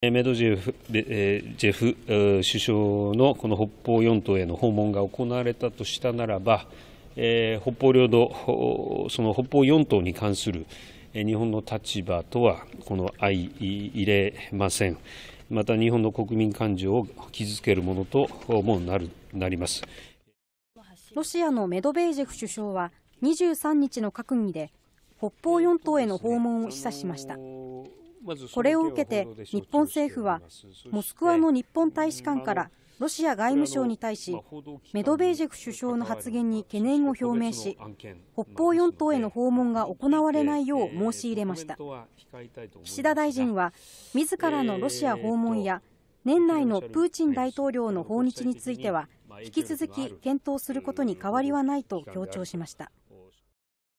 メドジェフ,、ー、ジェフ首相のこの北方四島への訪問が行われたとしたならば、北方領土、その北方四島に関する日本の立場とはこの相入れません、また日本の国民感情を傷つけるものともなるなりますロシアのメドベージェフ首相は23日の閣議で北方四島への訪問を示唆しました。これを受けて日本政府はモスクワの日本大使館からロシア外務省に対しメドベージェフ首相の発言に懸念を表明し北方四島への訪問が行われないよう申し入れました岸田大臣は自らのロシア訪問や年内のプーチン大統領の訪日については引き続き検討することに変わりはないと強調しました。